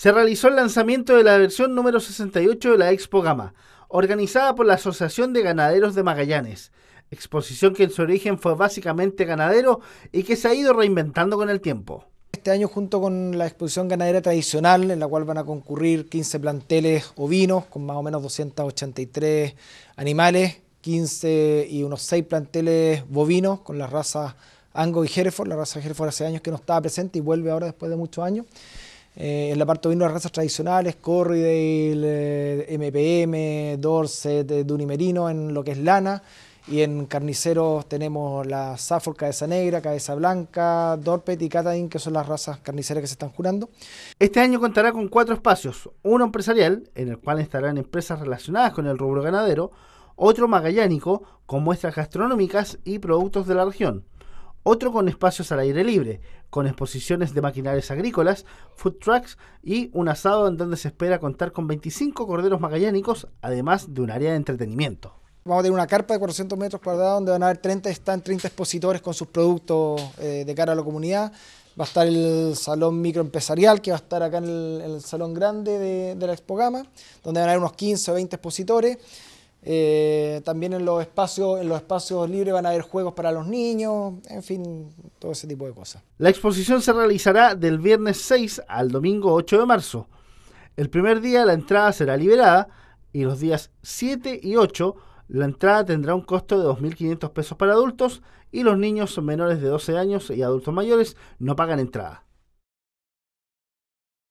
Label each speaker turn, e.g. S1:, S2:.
S1: se realizó el lanzamiento de la versión número 68 de la Expo Gama, organizada por la Asociación de Ganaderos de Magallanes, exposición que en su origen fue básicamente ganadero y que se ha ido
S2: reinventando con el tiempo. Este año junto con la exposición ganadera tradicional, en la cual van a concurrir 15 planteles ovinos con más o menos 283 animales, 15 y unos 6 planteles bovinos con las razas Ango y Hereford, la raza Hereford hace años que no estaba presente y vuelve ahora después de muchos años. Eh, en la parte de las razas tradicionales, Corridale, MPM, eh, Dorset, eh, Dunimerino en lo que es lana. Y en carniceros tenemos la Safford, Cabeza Negra, Cabeza Blanca, Dorpet y Catadin, que son las razas carniceras que se están jurando. Este año
S1: contará con cuatro espacios. Uno empresarial, en el cual estarán empresas relacionadas con el rubro ganadero. Otro magallánico, con muestras gastronómicas y productos de la región otro con espacios al aire libre, con exposiciones de maquinarias agrícolas, food trucks y un asado en donde se espera contar con 25 corderos magallánicos, además de un área de entretenimiento.
S2: Vamos a tener una carpa de 400 metros cuadrados donde van a haber 30, 30 expositores con sus productos eh, de cara a la comunidad. Va a estar el salón microempresarial que va a estar acá en el, salón grande de, de la Expogama, donde van a haber unos 15 o 20 expositores. Eh, también en los, espacios, en los espacios libres van a haber juegos para los niños, en fin, todo ese tipo de cosas.
S1: La exposición se realizará del viernes 6 al domingo 8 de marzo. El primer día la entrada será liberada y los días 7 y 8 la entrada tendrá un costo de 2.500 pesos para adultos y los niños menores de 12 años y adultos mayores no pagan entrada.